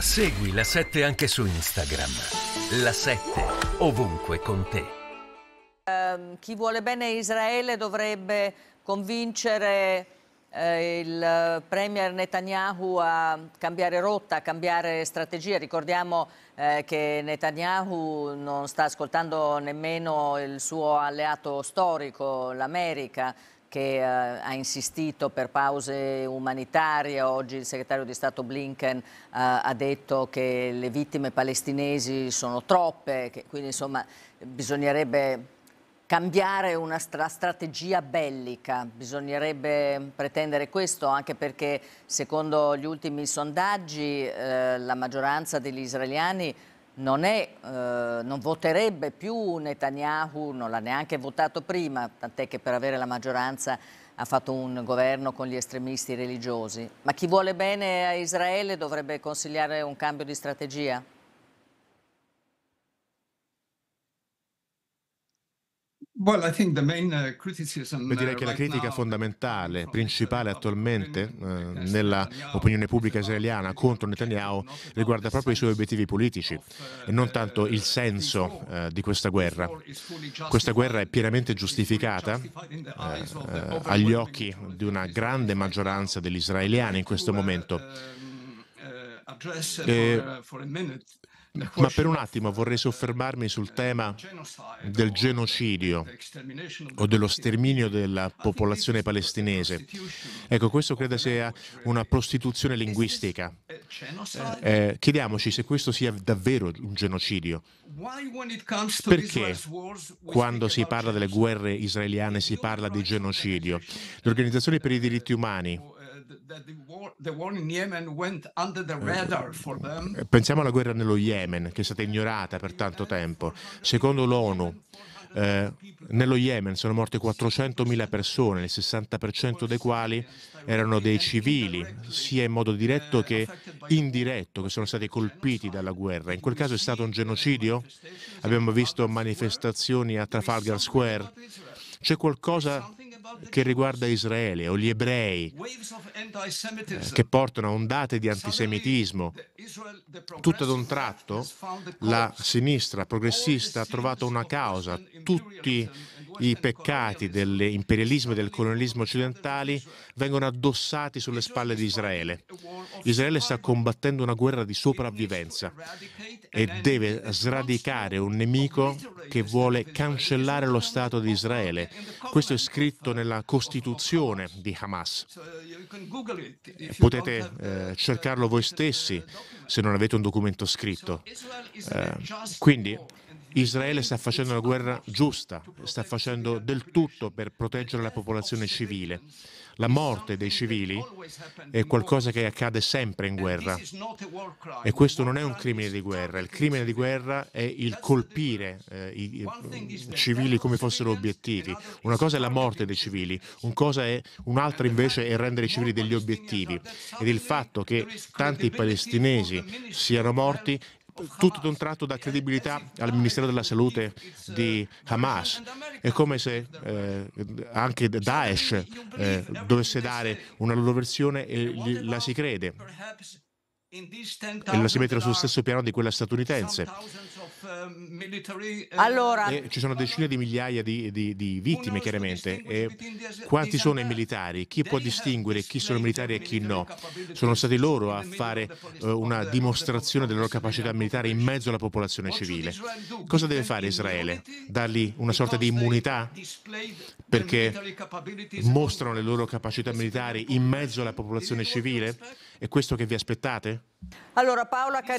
Segui la 7 anche su Instagram. La 7 ovunque con te. Eh, chi vuole bene Israele dovrebbe convincere eh, il Premier Netanyahu a cambiare rotta, a cambiare strategia. Ricordiamo eh, che Netanyahu non sta ascoltando nemmeno il suo alleato storico, l'America che eh, ha insistito per pause umanitarie. Oggi il segretario di Stato Blinken eh, ha detto che le vittime palestinesi sono troppe, che, quindi insomma bisognerebbe cambiare una stra strategia bellica, bisognerebbe pretendere questo anche perché secondo gli ultimi sondaggi eh, la maggioranza degli israeliani non, è, eh, non, voterebbe più Netanyahu, non l'ha neanche votato prima, tant'è che per avere la maggioranza ha fatto un governo con gli estremisti religiosi. Ma chi vuole bene a Israele dovrebbe consigliare un cambio di strategia? Uh, Io direi uh, che la critica fondamentale, principale attualmente eh, nell'opinione pubblica israeliana contro Netanyahu riguarda proprio i suoi obiettivi politici uh, e non tanto il senso eh, di questa guerra. Questa guerra è pienamente giustificata eh, eh agli occhi di una grande maggioranza degli israeliani in questo momento. Um, e ma per un attimo vorrei soffermarmi sul tema del genocidio o dello sterminio della popolazione palestinese. Ecco, questo credo sia una prostituzione linguistica. Eh, eh, chiediamoci se questo sia davvero un genocidio. Perché quando si parla delle guerre israeliane si parla di genocidio? Le organizzazioni per i diritti umani Pensiamo alla guerra nello Yemen, che è stata ignorata per tanto tempo. Secondo l'ONU, eh, nello Yemen sono morte 400.000 persone, il 60% dei quali erano dei civili, sia in modo diretto che indiretto, che sono stati colpiti dalla guerra. In quel caso è stato un genocidio? Abbiamo visto manifestazioni a Trafalgar Square. C'è qualcosa che riguarda Israele o gli ebrei eh, che portano a ondate di antisemitismo. Tutto ad un tratto la sinistra progressista ha trovato una causa. Tutti i peccati dell'imperialismo e del colonialismo occidentali vengono addossati sulle spalle di Israele. Israele sta combattendo una guerra di sopravvivenza e deve sradicare un nemico che vuole cancellare lo Stato di Israele. Questo è scritto nel nella Costituzione di Hamas. Potete eh, cercarlo voi stessi se non avete un documento scritto. Eh, quindi Israele sta facendo la guerra giusta, sta facendo del tutto per proteggere la popolazione civile. La morte dei civili è qualcosa che accade sempre in guerra e questo non è un crimine di guerra. Il crimine di guerra è il colpire eh, i, i civili come fossero obiettivi. Una cosa è la morte dei civili, un'altra invece è rendere i civili degli obiettivi. Ed il fatto che tanti palestinesi siano morti tutto d'un tratto dà credibilità al Ministero della Salute di Hamas. È come se eh, anche Daesh eh, dovesse dare una loro versione e la si crede e la si mettono sullo stesso piano di quella statunitense. Uh, uh, allora, e ci sono decine di migliaia di, di, di vittime, chiaramente. E quanti sono i militari? Chi può distinguere chi sono militari e chi no? Sono stati loro a fare eh, una dimostrazione delle loro capacità militari in mezzo alla popolazione civile. Cosa deve fare Israele? Dargli una sorta di immunità? Perché mostrano le loro capacità militari in mezzo alla popolazione civile? È questo che vi aspettate? Allora Paola Carini.